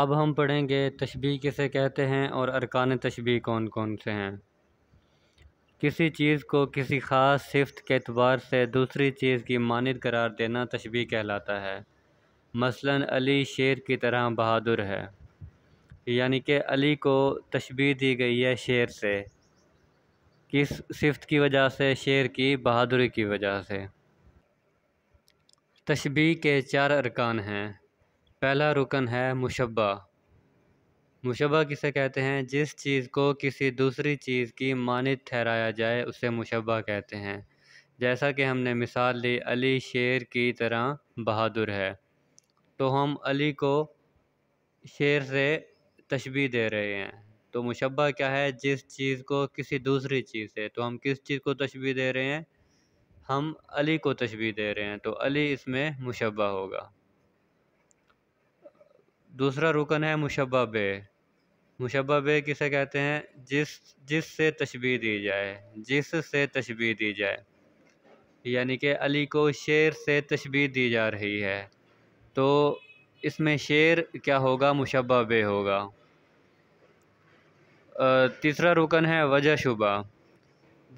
अब हम पढ़ेंगे तशबी किसे कहते हैं और अरकान तशबी कौन कौन से हैं किसी चीज़ को किसी ख़ास सिफ्त के अतबार से दूसरी चीज़ की मानद करार देना तशबी कहलाता है मसलन अली शेर की तरह बहादुर है यानी कि अली को तशबी दी गई है शेर से किस सिफ्त की वजह से शेर की बहादुरी की वजह से तशबी के चार अरकान हैं पहला रुकन है मुशबा मुशबा किसे कहते हैं जिस चीज़ को किसी दूसरी चीज़ की मानद ठहराया जाए उसे मुशबा कहते हैं जैसा कि हमने मिसाल ली अली शेर की तरह बहादुर है तो हम अली को शेर से तशबी दे रहे हैं तो मुशबा क्या है जिस चीज़ को किसी दूसरी चीज़ से तो हम किस चीज़ को तशबी दे रहे हैं हम अली को तशबी दे रहे हैं तो अली इसमें मुशबा होगा दूसरा रुकन है मुशबा बे मुशबा बे किसे कहते हैं जिस जिस से तशबी दी जाए जिस से तशबी दी जाए यानी कि अली को शेर से तशबी दी जा रही है तो इसमें शेर क्या होगा मुशबा बे होगा तीसरा रुकन है वजह शुबा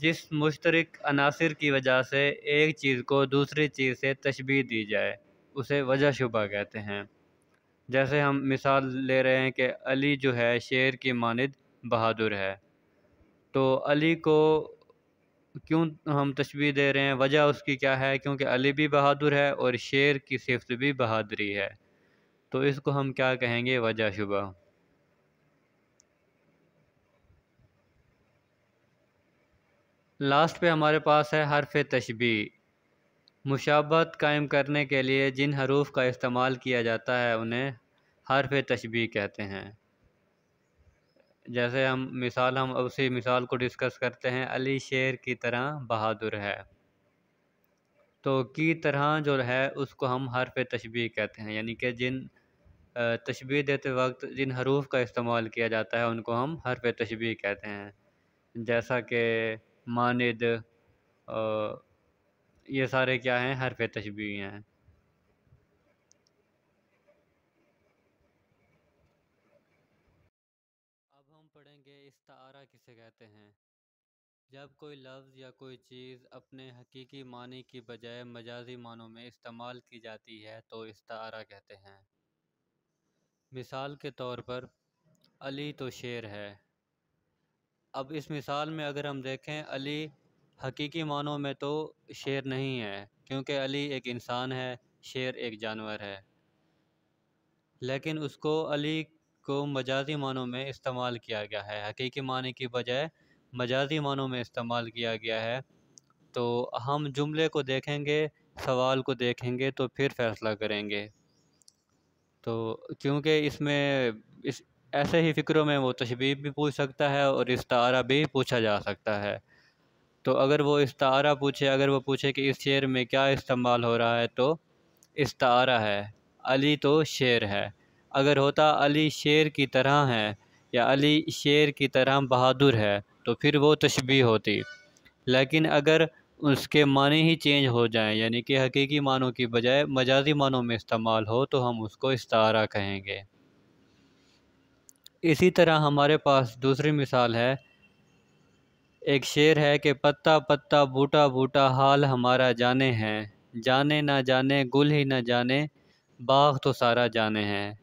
जिस मुश्तरक अनासर की वजह से एक चीज़ को दूसरी चीज़ से तशबी दी जाए उसे वजह शुबा कहते हैं जैसे हम मिसाल ले रहे हैं कि अली जो है शेर की मानद बहादुर है तो अली को क्यों हम तशबी दे रहे हैं वजह उसकी क्या है क्योंकि अली भी बहादुर है और शेर की सिफत भी बहादुरी है तो इसको हम क्या कहेंगे वजह शुबा लास्ट पे हमारे पास है हरफ तशबी मुशाबत कायम करने के लिए जिन हरूफ का इस्तेमाल किया जाता है उन्हें हरफ तशबी कहते हैं जैसे हम मिसाल हम उसी मिसाल को डिस्कस करते हैं अली शेर की तरह बहादुर है तो की तरह जो है उसको हम हरफ तशबी कहते हैं यानी कि जिन तशबी देते वक्त जिन हरूफ का इस्तेमाल किया जाता है उनको हम हरफ तशबी कहते हैं जैसा कि मानद ये सारे क्या हैं हरफ तशबी हैं सकते हैं जब कोई लफ्ज़ या कोई चीज़ अपने हकीकी मानी की बजाय मजाजी मानों में इस्तेमाल की जाती है तो इस्तारा कहते हैं मिसाल के तौर पर अली तो शेर है अब इस मिसाल में अगर हम देखें अली हकीकी मानों में तो शेर नहीं है क्योंकि अली एक इंसान है शेर एक जानवर है लेकिन उसको अली को मजाजी मानों में इस्तेमाल किया गया है हकीकी माने की बजाय मजाजी मानों में इस्तेमाल किया गया है तो हम जुमले को देखेंगे सवाल को देखेंगे तो फिर फ़ैसला करेंगे तो क्योंकि इसमें इस ऐसे ही फ़िक्रों में वो तशबीब भी पूछ सकता है और इस्तारा भी पूछा जा सकता है तो अगर वो इस्तारा पूछे अगर वो पूछे कि इस शेर में क्या इस्तेमाल हो रहा है तो इस्तारा है अली तो शेर है अगर होता अली शेर की तरह है या अली शेर की तरह बहादुर है तो फिर वो तशबी होती लेकिन अगर उसके माने ही चेंज हो जाएं यानी कि हकीकी मानों की बजाय मजाजी मानों में इस्तेमाल हो तो हम उसको इस्तारा कहेंगे इसी तरह हमारे पास दूसरी मिसाल है एक शेर है कि पत्ता पत्ता बूटा बूटा हाल हमारा जाने हैं जाने ना जाने गुल ही ना जाने बाग तो सारा जाने हैं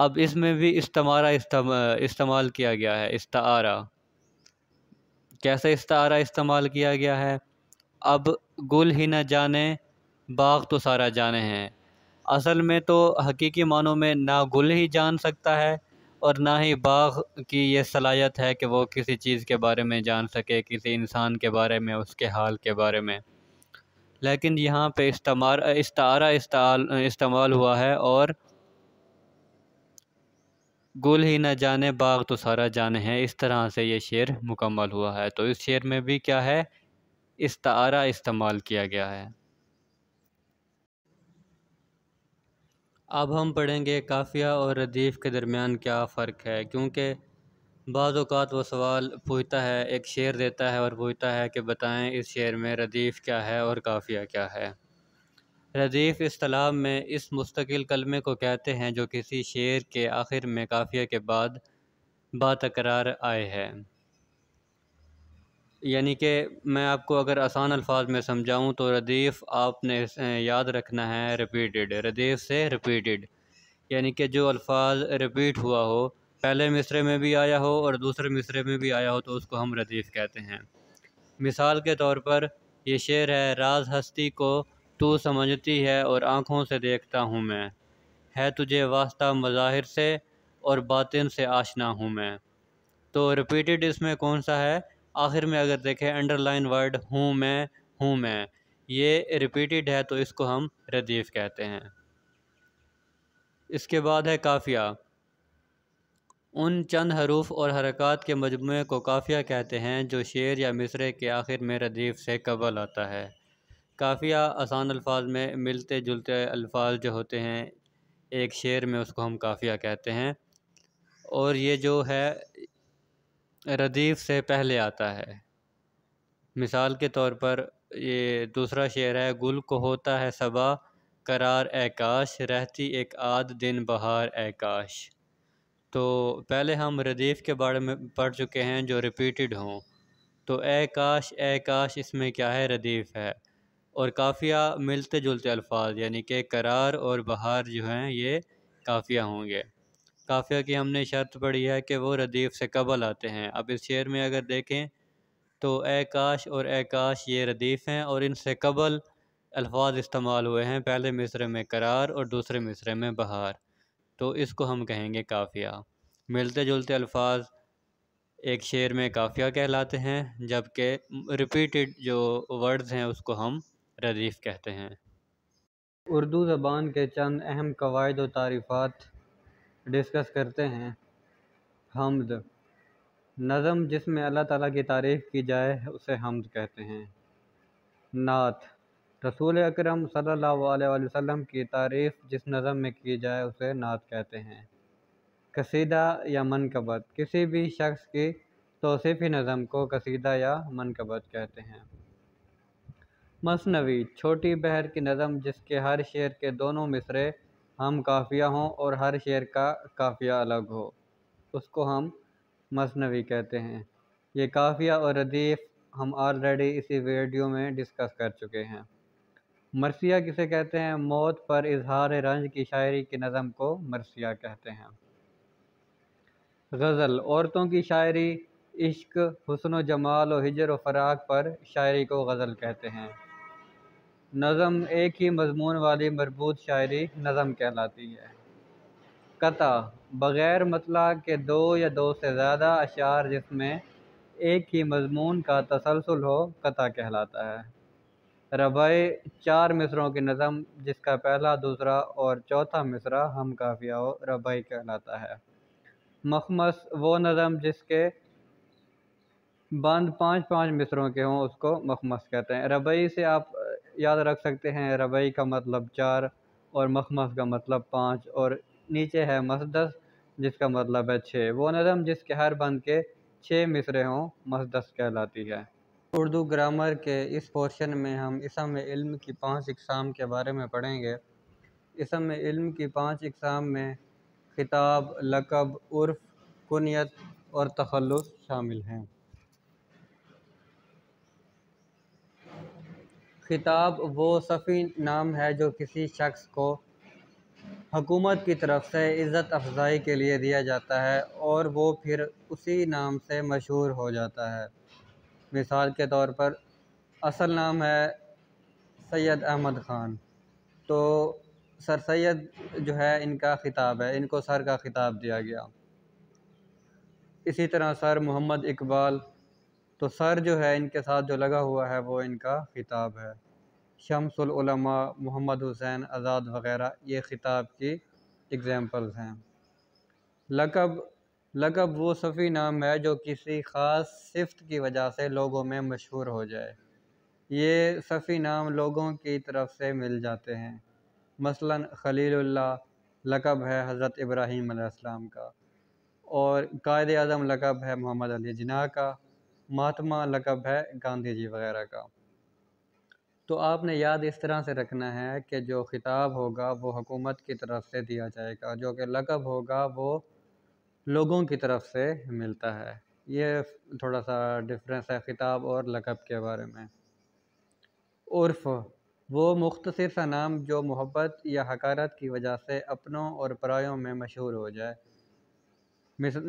अब इसमें भी इस्तमारा इस्तेमाल किया गया है इस्तारा कैसे इस्तारा इस्तेमाल किया गया है अब गुल ही न जाने बाग तो सारा जाने हैं असल में तो हकीकी मानों में ना गुल ही जान सकता है और ना ही बाग की ये सलाहियत है कि वो किसी चीज़ के बारे में जान सके किसी इंसान के बारे में उसके हाल के बारे में लेकिन यहाँ पे इस्तेमाल इस्तारा इस्तेमाल हुआ है और गुल ही न जाने बाग तो सारा जान है इस तरह से ये शेर मुकम्मल हुआ है तो इस शेर में भी क्या है इस्तारा इस्तेमाल किया गया है अब हम पढ़ेंगे काफिया और रदीफ़ के दरमियान क्या फ़र्क है क्योंकि बाज़ात वो सवाल पूछता है एक शेर देता है और पूछता है कि बताएं इस शेर में रदीफ़ क्या है और काफिया क्या है रदीफ़ तलाब में इस मुस्तकिल कलमे को कहते हैं जो किसी शेर के आखिर में काफिया के बाद बातकरार आए है यानी कि मैं आपको अगर आसान अल्फाज में समझाऊं तो रदीफ़ आपने याद रखना है रिपीटेड रदीफ़ से रिपीटेड यानी कि जो अल्फाज रिपीट हुआ हो पहले मिसरे में भी आया हो और दूसरे मिसरे में भी आया हो तो उसको हम रदीफ़ कहते हैं मिसाल के तौर पर ये शेर है राज हस्ती को तू समझती है और आँखों से देखता हूँ मैं है तुझे वास्ता मज़ाहिर से और बातिन से आशना हूँ मैं तो रिपीटेड इसमें कौन सा है आखिर में अगर देखें अंडरलाइन वर्ड हूँ मैं हूँ मैं ये रिपीटेड है तो इसको हम रदीफ़ कहते हैं इसके बाद है काफ़िया उन चंद हरूफ और हरकत के मजमू को काफ़िया कहते हैं जो शेर या मिसरे के आखिर में रदीफ़ से कबल आता है काफ़िया आसान अल्फाज में मिलते जुलते अल्फाज जो होते हैं एक शेर में उसको हम काफ़िया कहते हैं और ये जो है रदीफ़ से पहले आता है मिसाल के तौर पर ये दूसरा शेर है गुल को होता है सबा करार काश रहती एक आध दिन बहार काश तो पहले हम रदीफ़ के बारे में पढ़ चुके हैं जो रिपीटेड हों तो ए काश ए काश इसमें क्या है रदीफ़ है और काफ़िया मिलते जुलते अल्फाज यानी कि करार और बहार जो हैं ये काफ़िया होंगे काफ़िया की हमने शर्त पढ़ी है कि वो रदीफ़ से कबल आते हैं अब इस शेर में अगर देखें तो ए काश और ए काश ये रदीफ़ हैं और इनसे कबल अल्फाज इस्तेमाल हुए हैं पहले मिसरे में करार और दूसरे मिसरे में बहार तो इसको हम कहेंगे काफ़िया मिलते जुलते अल्फाज एक शेर में काफ़िया कहलाते हैं जबकि रिपीटेड जो वर्ड्स हैं उसको हम रदीफ़ कहते हैं उर्दू ज़बान के चंद अहम कवायद व तारीफ़ात डिस्कस करते हैं हमद नज़म जिसमें अल्लाह ताला की तारीफ़ की जाए उसे हमद कहते हैं नात रसूल अकरम सल्लल्लाहु अलैहि वसल्लम की तारीफ़ जिस नज़म में की जाए उसे नात कहते हैं कसीदा या मनकबत किसी भी शख्स की तोसीफ़ी नज़म को कसीदा या मनकबत कहते हैं मसनवी छोटी बहर की नज़म जिसके हर शेर के दोनों मिसरे हम काफ़िया हों और हर शेर का काफ़िया अलग हो उसको हम मसनवी कहते हैं ये काफ़िया और रदीफ़ हम ऑलरेडी इसी वीडियो में डिस्कस कर चुके हैं मरसिया किसे कहते हैं मौत पर इजहार रंज की शायरी की नज़म को मरसिया कहते हैं गज़ल औरतों की शायरी इश्क हुसन व जमाल और हिजर व फराग पर शायरी को गज़ल कहते हैं नज़म एक ही मजमून वाली मरबूत शायरी नज़म कहलाती है कता बग़ैर मतला के दो या दो से ज़्यादा अशार जिसमें एक ही मजमून का तसलसल हो कता कहलाता है रबाई चार मिसरों की नज़म जिसका पहला दूसरा और चौथा मिसरा हम काफिया रबाई कहलाता है मखमस वो नज़म जिसके बंद पाँच पाँच मिसरों के हों उसको मखमस कहते हैं रबई से आप याद रख सकते हैं रबई का मतलब चार और मखमस का मतलब पाँच और नीचे है मसदस जिसका मतलब है छः वो नज़म जिसके हर बंद के छः मिसरे हों मसदस कहलाती है उर्दू ग्रामर के इस पोर्शन में हम इसम इल्म की पांच इकसाम के बारे में पढ़ेंगे इसम इल्म की पांच इकसाम में खिताब लकब उर्फ कुनियत और तखलस शामिल हैं ख़िताब वो सफ़ी नाम है जो किसी शख्स को हकूमत की तरफ से इज़्ज़त अफजाई के लिए दिया जाता है और वो फिर उसी नाम से मशहूर हो जाता है मिसाल के तौर पर असल नाम है सैयद अहमद ख़ान तो सर सैद जो है इनका ख़िताब है इनको सर का ख़िताब दिया गया इसी तरह सर मोहम्मद इकबाल तो सर जो है इनके साथ जो लगा हुआ है वो इनका खिताब है शमसलमा मोहम्मद हुसैन आज़ाद वग़ैरह ये खिताब की एग्ज़ाम्पल्स हैं लकब लकब वो सफ़ी नाम है जो किसी ख़ास सिफ्त की वजह से लोगों में मशहूर हो जाए ये सफ़ी नाम लोगों की तरफ से मिल जाते हैं मसलन खलील लकब है हज़रत इब्राहीम का और कायद अज़म लकब है मोहम्मद अली जना का महात्मा लकब है गांधी जी वगैरह का तो आपने याद इस तरह से रखना है कि जो ख़िताब होगा वो हुकूमत की तरफ से दिया जाएगा जो कि लकब होगा वो लोगों की तरफ से मिलता है ये थोड़ा सा डिफरेंस है ख़िताब और लकब के बारे में उर्फ वो मुख्तर सा नाम जो मोहब्बत या हकारत की वजह से अपनों और परायों में मशहूर हो जाए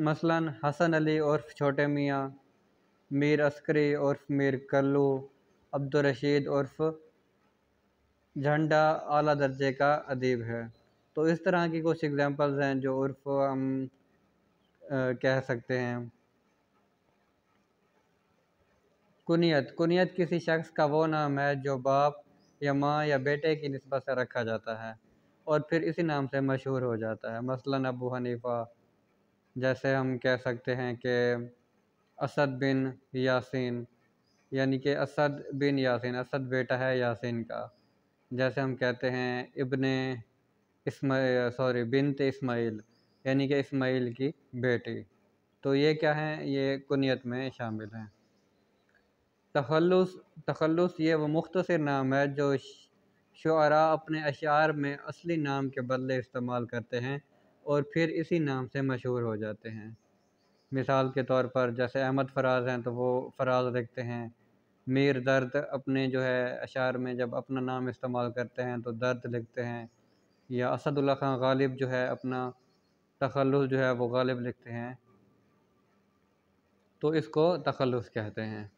मसलन हसन अली उर्फ छोटे मियाँ मीर अस्करे उर्फ मीर कल्लू अब्दुलरशीद उर्फ झंडा अली दर्जे का अदीब है तो इस तरह की कुछ एग्ज़ाम्पल्स हैं जो उर्फ हम कह सकते हैं कुनियत कुनियत किसी शख्स का वो नाम है जो बाप या माँ या बेटे की नस्बत से रखा जाता है और फिर इसी नाम से मशहूर हो जाता है मसलन अबू हनीफ़ा जैसे हम कह सकते हैं कि असद बिन यासिन यानी कि असद बिन यासिन असद बेटा है यासिन का जैसे हम कहते हैं Ibn Ismail sorry bin Ismail यानी कि इसमाइल की बेटी तो ये क्या हैं ये कुनीत में शामिल हैं तखलस तखलस ये वो मुख्तर नाम है जो शुरा अपने अशार में असली नाम के बदले इस्तेमाल करते हैं और फिर इसी नाम से मशहूर हो जाते हैं मिसाल के तौर पर जैसे अहमद फ़राज़ हैं तो वो फ़राज़ लिखते हैं मीर दर्द अपने जो है अशार में जब अपना नाम इस्तेमाल करते हैं तो दर्द लिखते हैं या असदुल्ला खान गालिब जो है अपना तखलस जो है वो गालिब लिखते हैं तो इसको तखलस कहते हैं